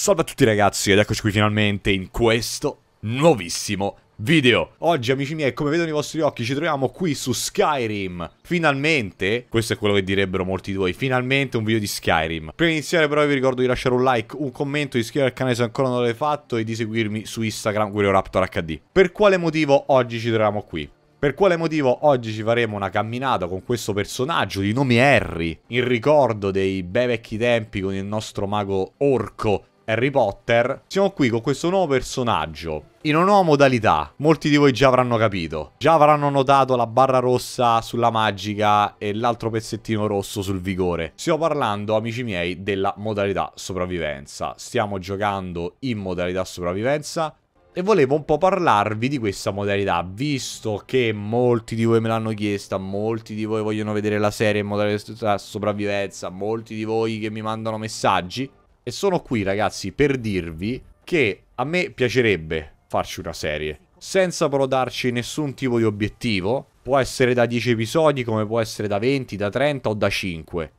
Salve a tutti ragazzi ed eccoci qui finalmente in questo nuovissimo video. Oggi amici miei, come vedono i vostri occhi, ci troviamo qui su Skyrim. Finalmente, questo è quello che direbbero molti di voi, finalmente un video di Skyrim. Prima di iniziare però vi ricordo di lasciare un like, un commento, di iscrivervi al canale se ancora non l'avete fatto e di seguirmi su Instagram GuerioRaptorHD. Per quale motivo oggi ci troviamo qui? Per quale motivo oggi ci faremo una camminata con questo personaggio di nome Harry, in ricordo dei bei vecchi tempi con il nostro mago orco Harry Potter, siamo qui con questo nuovo personaggio in una nuova modalità. Molti di voi già avranno capito. Già avranno notato la barra rossa sulla magica e l'altro pezzettino rosso sul vigore. Stiamo parlando, amici miei, della modalità sopravvivenza. Stiamo giocando in modalità sopravvivenza. E volevo un po' parlarvi di questa modalità, visto che molti di voi me l'hanno chiesta, molti di voi vogliono vedere la serie in modalità sopravvivenza, molti di voi che mi mandano messaggi. E sono qui, ragazzi, per dirvi che a me piacerebbe farci una serie. Senza però darci nessun tipo di obiettivo. Può essere da 10 episodi, come può essere da 20, da 30 o da 5.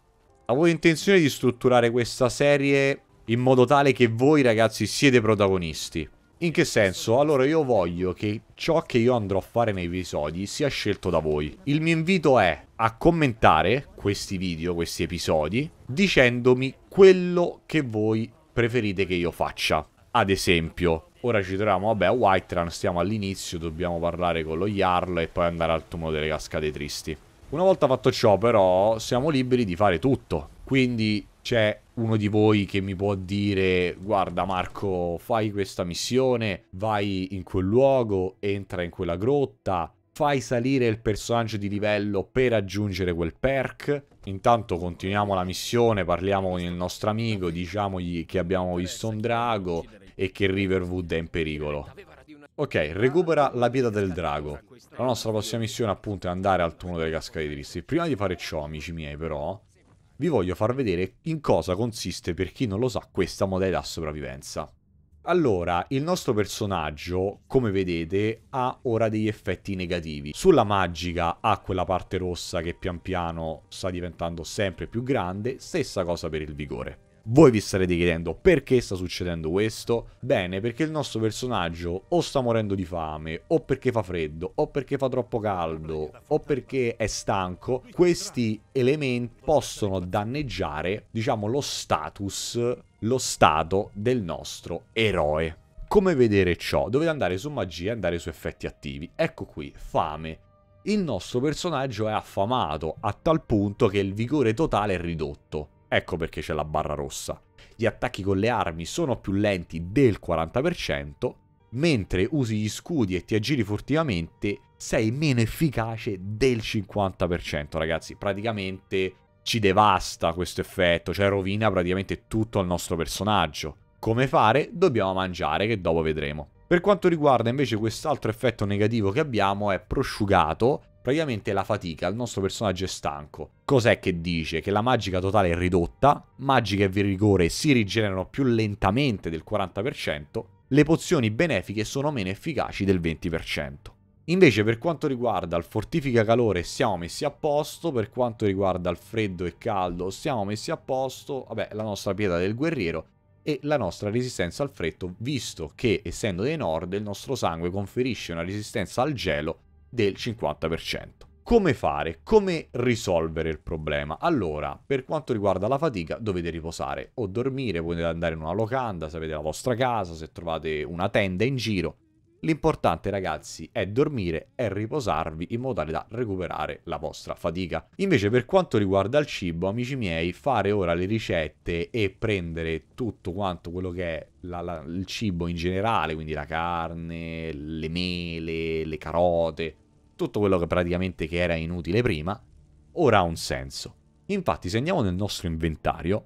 Avevo intenzione di strutturare questa serie in modo tale che voi, ragazzi, siete protagonisti. In che senso? Allora io voglio che ciò che io andrò a fare nei episodi sia scelto da voi. Il mio invito è a commentare questi video, questi episodi, dicendomi quello che voi preferite che io faccia. Ad esempio, ora ci troviamo, vabbè, a Whiterun, stiamo all'inizio, dobbiamo parlare con lo Jarl e poi andare al Tomo delle Cascate Tristi. Una volta fatto ciò però siamo liberi di fare tutto, quindi c'è uno di voi che mi può dire guarda Marco fai questa missione, vai in quel luogo, entra in quella grotta, fai salire il personaggio di livello per aggiungere quel perk. Intanto continuiamo la missione, parliamo con il nostro amico, diciamogli che abbiamo visto un drago e che Riverwood è in pericolo. Ok, recupera la pietra del drago. La nostra prossima missione appunto è andare al turno delle cascate tristi. Prima di fare ciò, amici miei, però, vi voglio far vedere in cosa consiste, per chi non lo sa, questa modalità sopravvivenza. Allora, il nostro personaggio, come vedete, ha ora degli effetti negativi. Sulla magica ha quella parte rossa che pian piano sta diventando sempre più grande, stessa cosa per il vigore. Voi vi starete chiedendo perché sta succedendo questo? Bene, perché il nostro personaggio o sta morendo di fame, o perché fa freddo, o perché fa troppo caldo, o perché è stanco. Questi elementi possono danneggiare, diciamo, lo status, lo stato del nostro eroe. Come vedere ciò? Dovete andare su magia e andare su effetti attivi. Ecco qui, fame. Il nostro personaggio è affamato a tal punto che il vigore totale è ridotto Ecco perché c'è la barra rossa. Gli attacchi con le armi sono più lenti del 40%, mentre usi gli scudi e ti aggiri furtivamente sei meno efficace del 50%, ragazzi. Praticamente ci devasta questo effetto, cioè rovina praticamente tutto il nostro personaggio. Come fare? Dobbiamo mangiare, che dopo vedremo. Per quanto riguarda invece quest'altro effetto negativo che abbiamo è prosciugato, Praticamente la fatica, il nostro personaggio è stanco. Cos'è che dice? Che la magica totale è ridotta, magica e vigore si rigenerano più lentamente del 40%, le pozioni benefiche sono meno efficaci del 20%. Invece per quanto riguarda il fortifica calore siamo messi a posto, per quanto riguarda il freddo e caldo siamo messi a posto, vabbè la nostra pietra del guerriero e la nostra resistenza al freddo, visto che essendo dei nord il nostro sangue conferisce una resistenza al gelo del 50%. Come fare? Come risolvere il problema? Allora, per quanto riguarda la fatica, dovete riposare o dormire, potete andare in una locanda, se avete la vostra casa, se trovate una tenda in giro. L'importante, ragazzi, è dormire e riposarvi in modo tale da recuperare la vostra fatica. Invece, per quanto riguarda il cibo, amici miei, fare ora le ricette e prendere tutto quanto quello che è la, la, il cibo in generale, quindi la carne, le mele, le carote, tutto quello che praticamente che era inutile prima, ora ha un senso. Infatti se andiamo nel nostro inventario,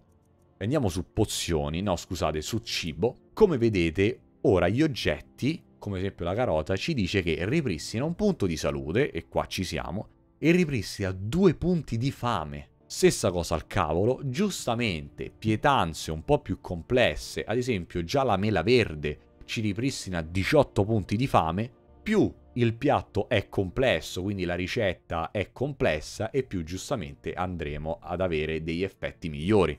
andiamo su pozioni, no scusate, su cibo, come vedete ora gli oggetti, come esempio la carota, ci dice che ripristina un punto di salute, e qua ci siamo, e ripristina due punti di fame. Stessa cosa al cavolo, giustamente pietanze un po' più complesse, ad esempio già la mela verde ci ripristina 18 punti di fame, più il piatto è complesso, quindi la ricetta è complessa e più giustamente andremo ad avere degli effetti migliori.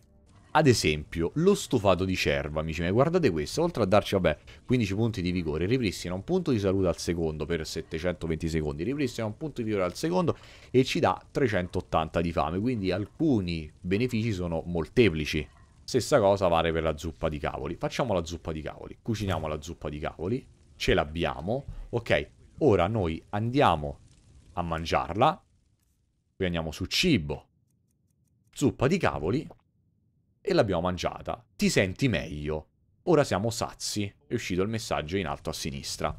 Ad esempio, lo stufato di cerva, amici miei, guardate questo, oltre a darci, vabbè, 15 punti di vigore, ripristina un punto di salute al secondo per 720 secondi, ripristina un punto di vigore al secondo e ci dà 380 di fame, quindi alcuni benefici sono molteplici. Stessa cosa vale per la zuppa di cavoli. Facciamo la zuppa di cavoli, cuciniamo la zuppa di cavoli, ce l'abbiamo, ok, ora noi andiamo a mangiarla, qui andiamo su cibo, zuppa di cavoli, e l'abbiamo mangiata. Ti senti meglio. Ora siamo sazi. È uscito il messaggio in alto a sinistra.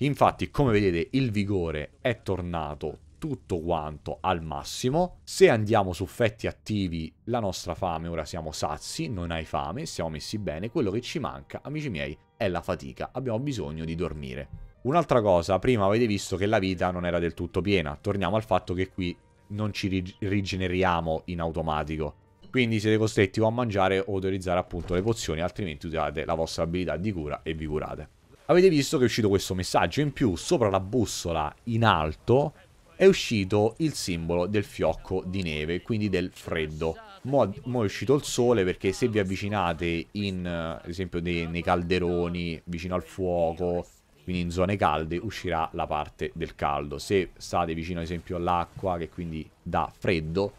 Infatti, come vedete, il vigore è tornato tutto quanto al massimo. Se andiamo su fetti attivi, la nostra fame, ora siamo sazi, non hai fame, siamo messi bene. Quello che ci manca, amici miei, è la fatica. Abbiamo bisogno di dormire. Un'altra cosa, prima avete visto che la vita non era del tutto piena. Torniamo al fatto che qui non ci rigeneriamo in automatico. Quindi siete costretti o a mangiare o a utilizzare appunto le pozioni, altrimenti usate la vostra abilità di cura e vi curate. Avete visto che è uscito questo messaggio, in più sopra la bussola in alto è uscito il simbolo del fiocco di neve, quindi del freddo. Mo, mo è uscito il sole perché se vi avvicinate in, eh, ad esempio, nei, nei calderoni, vicino al fuoco, quindi in zone calde uscirà la parte del caldo. Se state vicino ad esempio all'acqua che quindi dà freddo,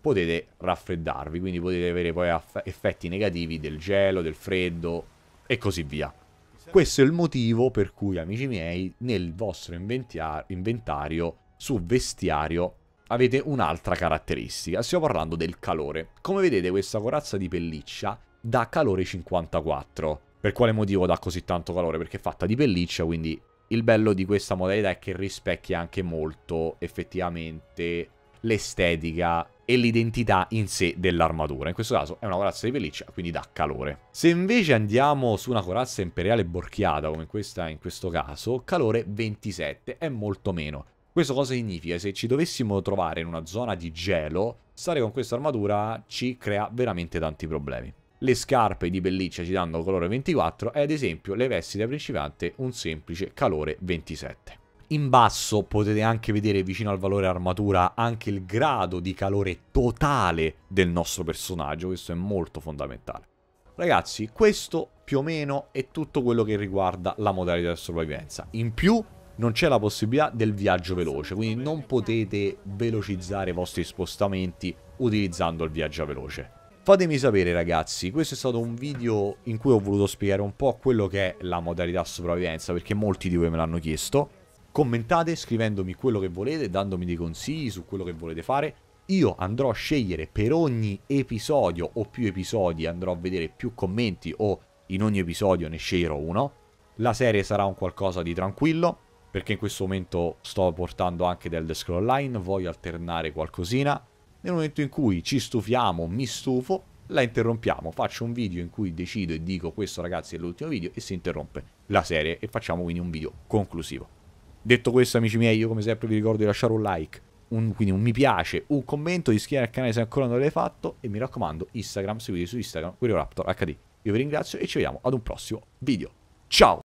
potete raffreddarvi, quindi potete avere poi effetti negativi del gelo, del freddo e così via. Questo è il motivo per cui, amici miei, nel vostro inventario su vestiario avete un'altra caratteristica. Stiamo parlando del calore. Come vedete questa corazza di pelliccia dà calore 54. Per quale motivo dà così tanto calore? Perché è fatta di pelliccia, quindi il bello di questa modalità è che rispecchia anche molto effettivamente l'estetica e l'identità in sé dell'armatura. In questo caso è una corazza di pelliccia, quindi dà calore. Se invece andiamo su una corazza imperiale borchiata, come questa in questo caso, calore 27 è molto meno. Questo cosa significa? Se ci dovessimo trovare in una zona di gelo, stare con questa armatura ci crea veramente tanti problemi. Le scarpe di pelliccia ci danno colore 24 e ad esempio le vesti da principiante un semplice calore 27. In basso potete anche vedere vicino al valore armatura anche il grado di calore totale del nostro personaggio, questo è molto fondamentale. Ragazzi, questo più o meno è tutto quello che riguarda la modalità di sopravvivenza. In più non c'è la possibilità del viaggio veloce, quindi non potete velocizzare i vostri spostamenti utilizzando il viaggio veloce. Fatemi sapere ragazzi, questo è stato un video in cui ho voluto spiegare un po' quello che è la modalità sopravvivenza perché molti di voi me l'hanno chiesto Commentate scrivendomi quello che volete, dandomi dei consigli su quello che volete fare. Io andrò a scegliere per ogni episodio o più episodi, andrò a vedere più commenti o in ogni episodio ne sceglierò uno. La serie sarà un qualcosa di tranquillo, perché in questo momento sto portando anche del The Scroll Online, voglio alternare qualcosina. Nel momento in cui ci stufiamo, mi stufo, la interrompiamo, faccio un video in cui decido e dico questo ragazzi è l'ultimo video e si interrompe la serie e facciamo quindi un video conclusivo. Detto questo, amici miei, io come sempre vi ricordo di lasciare un like, un, quindi un mi piace, un commento, di iscrivervi al canale se ancora non l'avete fatto e mi raccomando Instagram, seguite su Instagram, Querioraptor HD. Io vi ringrazio e ci vediamo ad un prossimo video. Ciao!